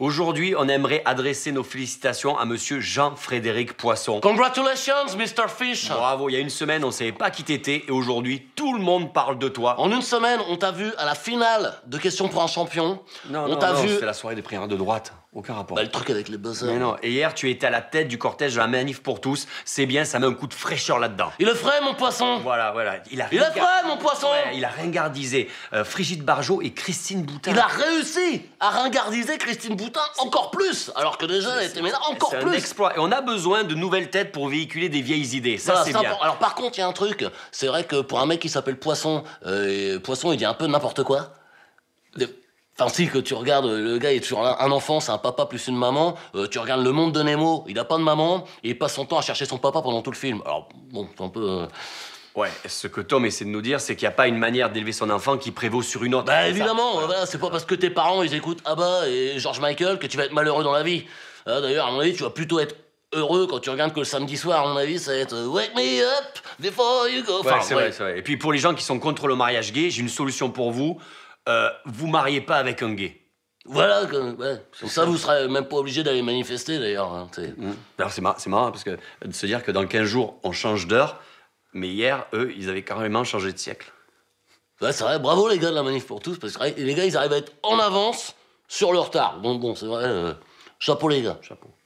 Aujourd'hui, on aimerait adresser nos félicitations à monsieur Jean-Frédéric Poisson. Congratulations, Mr. Fish. Bravo, il y a une semaine, on savait pas qui t'étais et aujourd'hui, tout le monde parle de toi. En une semaine, on t'a vu à la finale de Questions pour un champion. Non, on non, vu. C'était la soirée des primaires de droite. Aucun rapport. Bah, le truc avec les buzzers. Mais non, et hier, tu étais à la tête du cortège de la manif pour tous. C'est bien, ça met un coup de fraîcheur là-dedans. Il le ferait, mon poisson Voilà, voilà. Il, a il est mon poisson Il a ringardisé euh, Frigide Barjot et Christine Boutin. Il a réussi à ringardiser Christine Boutin encore plus, alors que déjà, était... encore plus. Un exploit. Et on a besoin de nouvelles têtes pour véhiculer des vieilles idées. Ça, c'est bien. Alors, par contre, il y a un truc. C'est vrai que pour un mec qui s'appelle Poisson, euh, Poisson, il dit un peu n'importe quoi. Enfin, si, que tu regardes, le gars est toujours un enfant, c'est un papa plus une maman. Euh, tu regardes le monde de Nemo, il a pas de maman, et il passe son temps à chercher son papa pendant tout le film. Alors, bon, c'est un peu. Euh, Ouais, ce que Tom essaie de nous dire, c'est qu'il n'y a pas une manière d'élever son enfant qui prévaut sur une autre. Bah évidemment, c'est pas parce que tes parents ils écoutent Abba et George Michael que tu vas être malheureux dans la vie. Ah, d'ailleurs, à mon avis, tu vas plutôt être heureux quand tu regardes que le samedi soir, à mon avis, ça va être euh, Wake me up before you go. ouais, c'est vrai, c'est vrai. Et puis pour les gens qui sont contre le mariage gay, j'ai une solution pour vous. Euh, vous mariez pas avec un gay. Voilà, ça, vous serez même pas obligé d'aller manifester d'ailleurs. Hein, c'est mmh. marrant, marrant, parce que de se dire que dans 15 jours, on change d'heure mais hier, eux, ils avaient carrément changé de siècle. c'est vrai, bravo les gars de la manif pour tous, parce que les gars, ils arrivent à être en avance sur le retard. Bon, bon, c'est vrai, euh, chapeau les gars. Chapeau.